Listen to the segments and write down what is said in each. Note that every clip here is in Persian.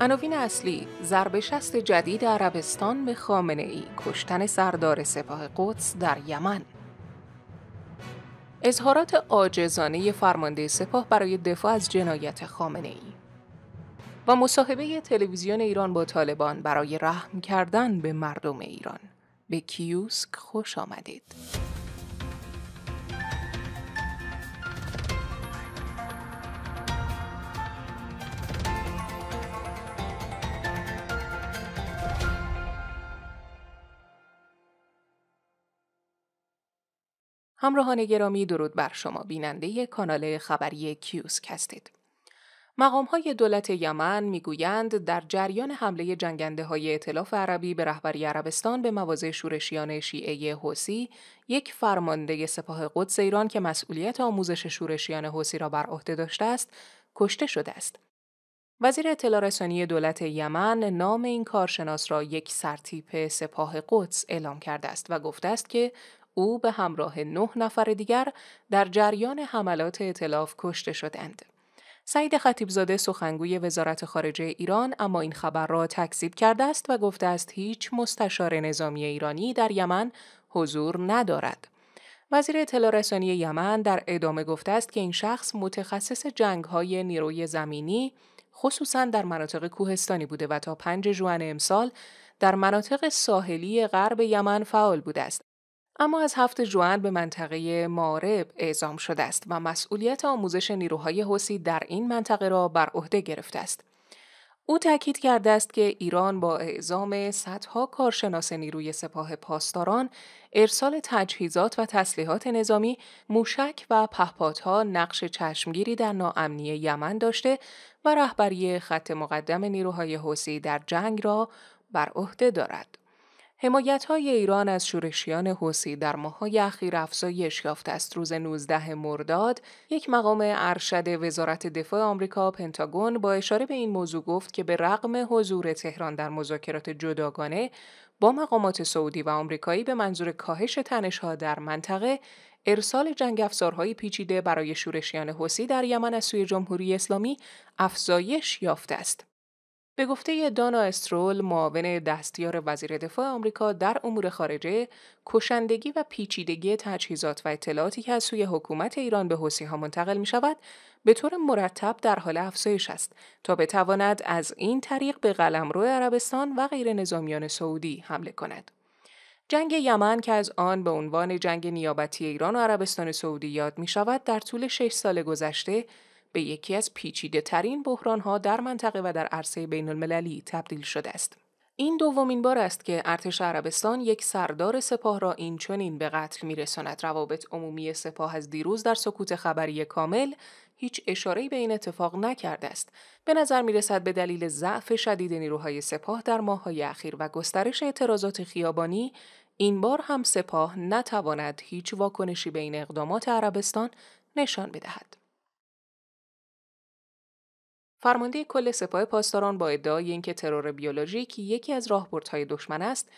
عناوین اصلی ضرب شست جدید عربستان به خامنه ای کشتن سردار سپاه قدس در یمن اظهارات عاجزانه فرمانده سپاه برای دفاع از جنایت خامنه ای و مصاحبه تلویزیون ایران با طالبان برای رحم کردن به مردم ایران به کیوسک خوش آمدید. همراهان گرامی درود بر شما بیننده کانال خبری کیوس هستید. مقام های دولت یمن میگویند در جریان حمله جنگنده های اطلاف عربی به رهبری عربستان به مواضع شورشیان شیعه حوسی یک فرمانده سپاه قدس ایران که مسئولیت آموزش شورشیان حوسی را بر عهده داشته است کشته شده است وزیر اطلاع رسانی دولت یمن نام این کارشناس را یک سرتیپ سپاه قدس اعلام کرده است و گفته است که او به همراه نه نفر دیگر در جریان حملات اطلاف کشته شدند. سعید خطیبزاده سخنگوی وزارت خارجه ایران اما این خبر را تکذیب کرده است و گفته است هیچ مستشار نظامی ایرانی در یمن حضور ندارد. وزیر اطلاع رسانی یمن در ادامه گفته است که این شخص متخصص جنگ های نیروی زمینی خصوصا در مناطق کوهستانی بوده و تا 5 جوان امسال در مناطق ساحلی غرب یمن فعال بوده است اما از هفت جوان به منطقه مارب اعزام شده است و مسئولیت آموزش نیروهای حوسی در این منطقه را بر عهده گرفته است. او تاکید کرده است که ایران با اعزام صدها کارشناس نیروی سپاه پاسداران، ارسال تجهیزات و تسلیحات نظامی، موشک و پهپادها نقش چشمگیری در ناامنی یمن داشته و رهبری خط مقدم نیروهای حوسی در جنگ را بر عهده دارد. حمایت های ایران از شورشیان حوسی در ماهای اخیر افزایش یافت است روز 19 مرداد یک مقام ارشد وزارت دفاع آمریکا پنتاگون با اشاره به این موضوع گفت که به رغم حضور تهران در مذاکرات جداگانه با مقامات سعودی و آمریکایی به منظور کاهش تنشها در منطقه ارسال جنگ افزارهای پیچیده برای شورشیان حوسی در یمن از سوی جمهوری اسلامی افزایش یافته است به گفته دانا استرول معاون دستیار وزیر دفاع آمریکا در امور خارجه کشندگی و پیچیدگی تجهیزات و اطلاعاتی که از سوی حکومت ایران به ها منتقل می شود به طور مرتب در حال افزایش است تا بتواند از این طریق به قلمرو عربستان و غیر نظامیان سعودی حمله کند. جنگ یمن که از آن به عنوان جنگ نیابتی ایران و عربستان سعودی یاد می شود در طول شش سال گذشته به یکی از پیچیده ترین بحران ها در منطقه و در عرصه بین المللی تبدیل شده است. این دومین بار است که ارتش عربستان یک سردار سپاه را این چنین به قتل رساند روابط عمومی سپاه از دیروز در سکوت خبری کامل هیچ اشاره‌ای به این اتفاق نکرده است به نظر میرسد به دلیل ضعف شدید نیروهای سپاه در های اخیر و گسترش اعتراضات خیابانی این بار هم سپاه نتواند هیچ واکنشی به این اقدامات عربستان نشان بدهد فرمانده کل سپاه پاسداران با ادعای اینکه ترور بیولوژیک یکی از راهبردهای دشمن است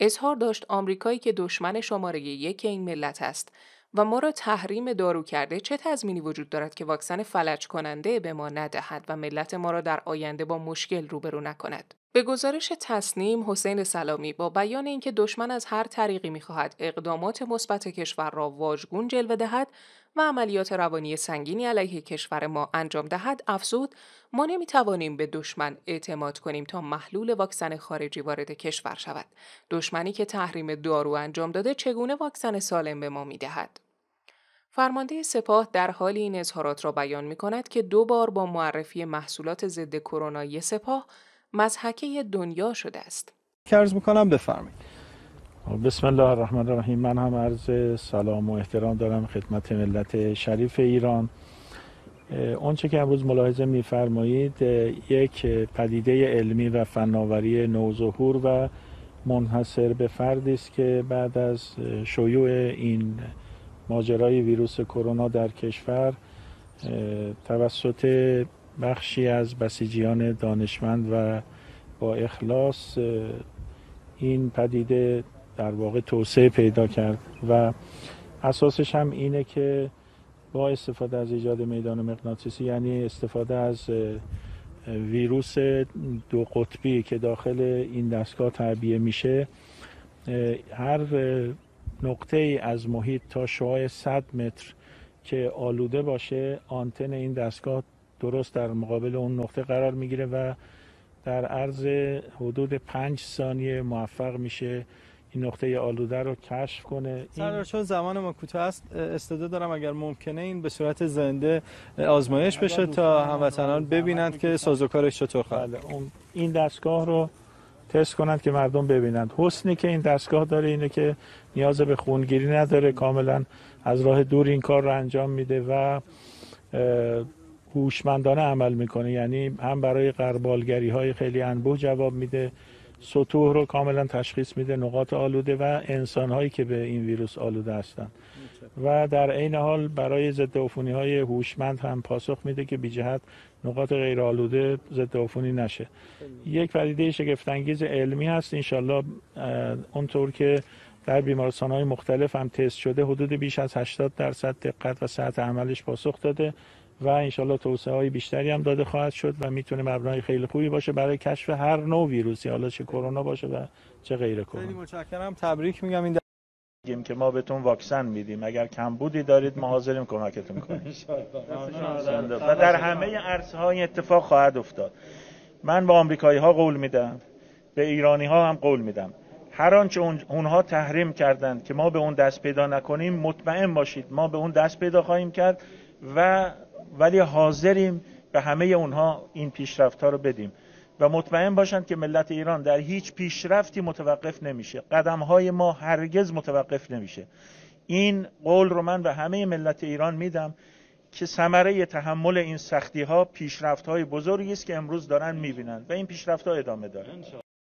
اظهار داشت آمریکایی که دشمن شماره یک این ملت است و ما را تحریم دارو کرده چه تضمینی وجود دارد که واکسن فلج کننده به ما ندهد و ملت ما را در آینده با مشکل روبرو نکند به گزارش تصنیم حسین سلامی با بیان اینکه دشمن از هر طریقی میخواهد اقدامات مثبت کشور را واژگون جلوه دهد و عملیات روانی سنگینی علیه کشور ما انجام دهد افزود ما نمیتوانیم به دشمن اعتماد کنیم تا محلول واکسن خارجی وارد کشور شود دشمنی که تحریم دارو انجام داده چگونه واکسن سالم به ما میدهد فرمانده سپاه در حالی این اظهارات را بیان می کند که دو بار با معرفی محصولات ضد کرونایی سپاه مزحکه دنیا شده است کرز میکنم بفرمایید خب، بسم الله الرحمن الرحیم من هم عرض سلام و احترام دارم خدمت ملت شریف ایران اونچه که امروز ملاحظه میفرمایید یک پدیده علمی و فناوری نوظهور و منحصر به فردی است که بعد از شیوع این ماجرای ویروس کرونا در کشور توسط بخشی از بسیجیان دانشمند و با اخلاص این پدیده در واقع توسعه پیدا کرد و اساسش هم اینه که با استفاده از ایجاد میدان مغناطیسی یعنی استفاده از ویروس دو قطبی که داخل این دستگاه تعبیه میشه هر نقطه ای از محیط تا شعای 100 متر که آلوده باشه آنتن این دستگاه درست در مقابل اون نقطه قرار میگیره و در عرض حدود پنج ثانیه موفق میشه این نقطه آلوده رو کشف کنه این... چون زمان ما کوتاه است استعداد دارم اگر ممکنه این به صورت زنده آزمایش بشه تا هموطنان ببینند که سازوکارش چطور خواهد بله، این دستگاه رو تست کنند که مردم ببینند حسنی که این دستگاه داره اینه که نیاز به خونگیری نداره کاملا از راه دور این کار رو انجام میده و هوشمندانه عمل میکنه یعنی هم برای قربالگری های خیلی انبوه جواب میده سطوح رو کاملا تشخیص میده نقاط آلوده و انسان هایی که به این ویروس آلوده هستند و در عین حال برای ضد عفونی های هوشمند هم پاسخ میده که بی جهت نقاط غیر آلوده ضد عفونی نشه یک پدیده شگفت انگیز علمی هست انشالله اونطور که در بیمارستان های مختلف هم تست شده حدود بیش از 80 درصد دقت و صحت عملش پاسخ داده و انشالله توسعه های بیشتری هم داده خواهد شد و میتونه مبنای خیلی خوبی باشه برای کشف هر نوع ویروسی حالا چه کرونا باشه و چه غیر کرونا خیلی متشکرم تبریک میگم این میگیم که ما بهتون واکسن میدیم اگر کمبودی دارید ما حاضریم کمکتون کنیم و در همه عرصه های اتفاق خواهد افتاد من به آمریکایی ها قول میدم به ایرانی ها هم قول میدم هر آنچه اونها تحریم کردند که ما به اون دست پیدا نکنیم مطمئن باشید ما به اون دست پیدا خواهیم کرد و ولی حاضریم به همه اونها این پیشرفت ها رو بدیم و مطمئن باشند که ملت ایران در هیچ پیشرفتی متوقف نمیشه قدم های ما هرگز متوقف نمیشه این قول رو من به همه ملت ایران میدم که ثمره تحمل این سختی ها پیشرفت های بزرگی است که امروز دارن میبینند و این پیشرفت ها ادامه داره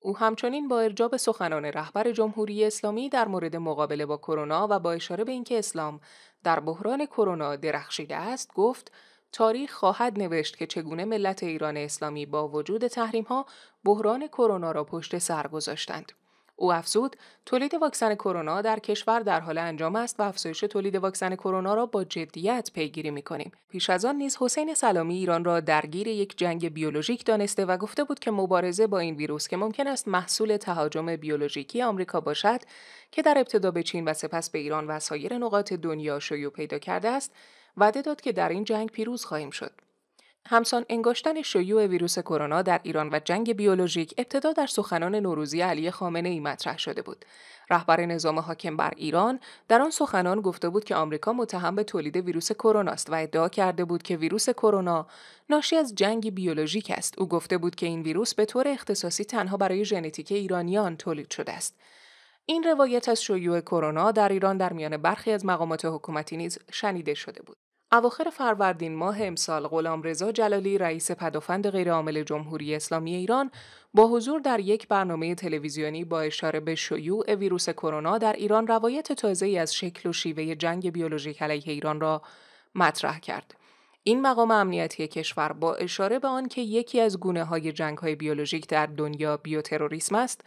او همچنین با ارجاب سخنان رهبر جمهوری اسلامی در مورد مقابله با کرونا و با اشاره به اینکه اسلام در بحران کرونا درخشیده است گفت تاریخ خواهد نوشت که چگونه ملت ایران اسلامی با وجود تحریم ها بحران کرونا را پشت سر گذاشتند. او افزود تولید واکسن کرونا در کشور در حال انجام است و افزایش تولید واکسن کرونا را با جدیت پیگیری می کنیم. پیش از آن نیز حسین سلامی ایران را درگیر یک جنگ بیولوژیک دانسته و گفته بود که مبارزه با این ویروس که ممکن است محصول تهاجم بیولوژیکی آمریکا باشد که در ابتدا به چین و سپس به ایران و سایر نقاط دنیا شیوع پیدا کرده است وعده داد که در این جنگ پیروز خواهیم شد. همسان انگاشتن شیوع ویروس کرونا در ایران و جنگ بیولوژیک ابتدا در سخنان نوروزی علی خامنه ای مطرح شده بود. رهبر نظام حاکم بر ایران در آن سخنان گفته بود که آمریکا متهم به تولید ویروس کرونا است و ادعا کرده بود که ویروس کرونا ناشی از جنگ بیولوژیک است. او گفته بود که این ویروس به طور اختصاصی تنها برای ژنتیک ایرانیان تولید شده است. این روایت از شیوع کرونا در ایران در میان برخی از مقامات حکومتی نیز شنیده شده بود. اواخر فروردین ماه امسال غلامرضا جلالی رئیس پدافند غیرعامل جمهوری اسلامی ایران با حضور در یک برنامه تلویزیونی با اشاره به شیوع ویروس کرونا در ایران روایت تازه از شکل و شیوه جنگ بیولوژیک علیه ایران را مطرح کرد. این مقام امنیتی کشور با اشاره به آنکه یکی از گونه های جنگ های بیولوژیک در دنیا بیوتروریسم است،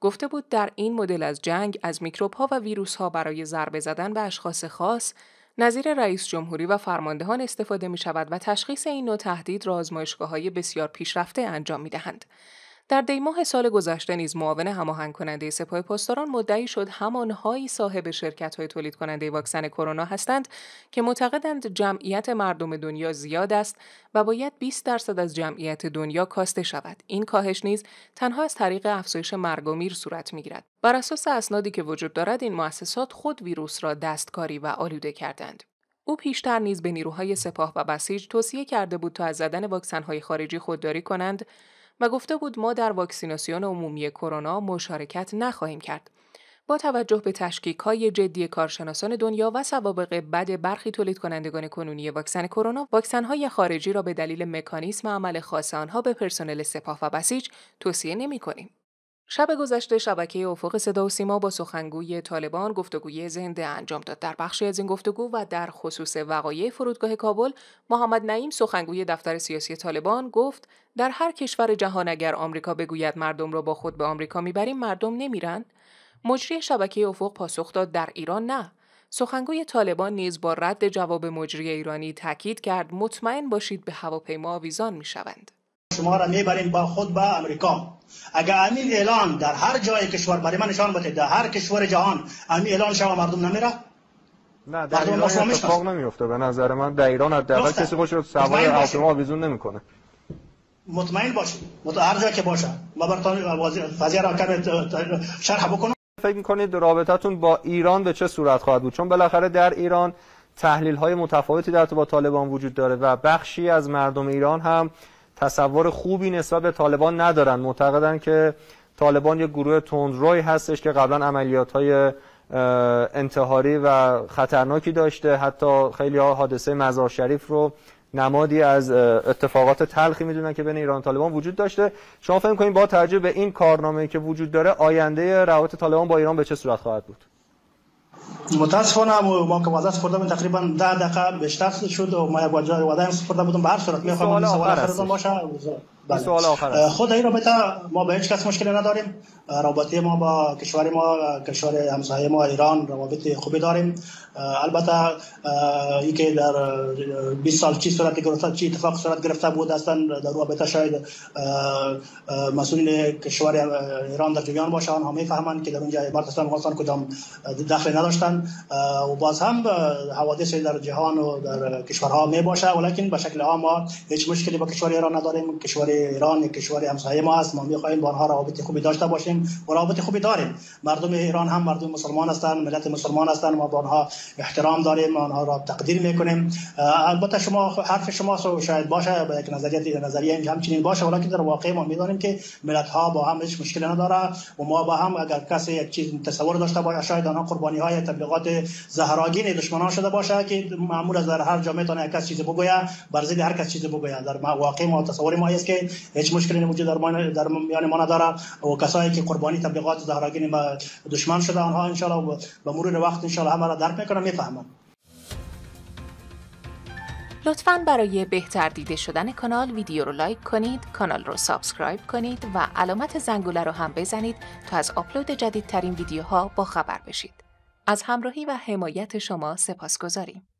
گفته بود در این مدل از جنگ از میکروب ها و ویروس برای ضربه زدن به اشخاص خاص نظیر رئیس جمهوری و فرماندهان استفاده می شود و تشخیص این نوع تهدید را آزمایشگاه های بسیار پیشرفته انجام می دهند. در دیماه سال گذشته نیز معاون هماهنگ کننده سپاه پاسداران مدعی شد همانهایی صاحب شرکت های تولید کننده واکسن کرونا هستند که معتقدند جمعیت مردم دنیا زیاد است و باید 20 درصد از جمعیت دنیا کاسته شود این کاهش نیز تنها از طریق افزایش مرگ و میر صورت میگیرد بر اساس اسنادی که وجود دارد این مؤسسات خود ویروس را دستکاری و آلوده کردند او پیشتر نیز به نیروهای سپاه و بسیج توصیه کرده بود تا از زدن واکسن‌های خارجی خودداری کنند و گفته بود ما در واکسیناسیون عمومی کرونا مشارکت نخواهیم کرد. با توجه به تشکیک های جدی کارشناسان دنیا و سوابق بد برخی تولید کنندگان کنونی واکسن کرونا، واکسن های خارجی را به دلیل مکانیسم عمل خاص آنها به پرسنل سپاه و بسیج توصیه نمی کنیم. شب گذشته شبکه افق صدا و سیما با سخنگوی طالبان گفتگوی زنده انجام داد در بخشی از این گفتگو و در خصوص وقایع فرودگاه کابل محمد نعیم سخنگوی دفتر سیاسی طالبان گفت در هر کشور جهان اگر آمریکا بگوید مردم را با خود به آمریکا میبریم مردم نمیرند مجری شبکه افق پاسخ داد در ایران نه سخنگوی طالبان نیز با رد جواب مجری ایرانی تاکید کرد مطمئن باشید به هواپیما آویزان میشوند شما را میبریم با خود به امریکا اگر امین اعلان در هر جای کشور برای من نشان بده در هر کشور جهان امین اعلان شما مردم نمیره نه در ایران اتفاق نمیفته به نظر من در ایران حداقل کسی خوش رو سوار ویزون آویزون نمیکنه مطمئن باشید مت هر جای که باشه ما برتون را کم شرح بکنم فکر میکنید رابطتون با ایران به چه صورت خواهد بود چون بالاخره در ایران تحلیل های متفاوتی در تو با طالبان وجود داره و بخشی از مردم ایران هم تصور خوبی نسبت به طالبان ندارن معتقدن که طالبان یک گروه تندروی هستش که قبلا عملیات های انتحاری و خطرناکی داشته حتی خیلی ها حادثه مزار شریف رو نمادی از اتفاقات تلخی میدونن که بین ایران و طالبان وجود داشته شما فکر کنید با توجه به این کارنامه که وجود داره آینده روابط طالبان با ایران به چه صورت خواهد بود متاسفانه ما که وزن سپرده بودیم تقریبا 10 دقیقه بیشتر شد و ما یک وعده هم سپرده بودم به هر صورت میخوام سوال آخر باشه بله. سوال آخر خود این رابطه ما به هیچ کس مشکلی نداریم رابطه ما با کشور ما کشور همسایه ما ایران روابط خوبی داریم البته ای که در 20 سال چی صورت گرفته چی اتفاق صورت گرفته بود اصلا در رابطه شاید مسئولین کشور ایران در جریان باشن همه فهمند که در اونجا امارت اسلامی افغانستان کدام دخل نداشتن و باز هم حوادث در جهان و در کشورها می باشه ولکن به شکل عام ما هیچ مشکلی با کشور ایران نداریم کشور ایران کشور همسایه ما است ما میخواهیم با آنها رابطه خوبی داشته باشیم و رابطه خوبی داریم مردم ایران هم مردم مسلمان هستند ملت مسلمان هستند ما با آنها احترام داریم آنها را تقدیر میکنیم البته شما حرف شما شاید باشه با یک نظریه نظریه همچنین باشه ولی در واقع ما میدانیم که ملت ها با هم هیچ مشکلی نداره و ما با هم اگر کسی یک چیز تصور داشته باشه شاید آنها قربانی های تبلیغات زهراگین دشمنان شده باشه که معمول از در هر جامعه تونه یک چیزی بگویه بر ضد هر کس چیزی بگویه در واقع ما تصور ما است که هیچ مشکلی وجود در میان در میان ما نداره و کسایی که قربانی تبلیغات زهراگین دشمن شده آنها ان شاء الله به مرور وقت ان شاء الله همه را درک میکنن میفهمن لطفا برای بهتر دیده شدن کانال ویدیو رو لایک کنید، کانال رو سابسکرایب کنید و علامت زنگوله رو هم بزنید تا از آپلود جدیدترین ویدیوها با خبر بشید. از همراهی و حمایت شما سپاس گذاریم.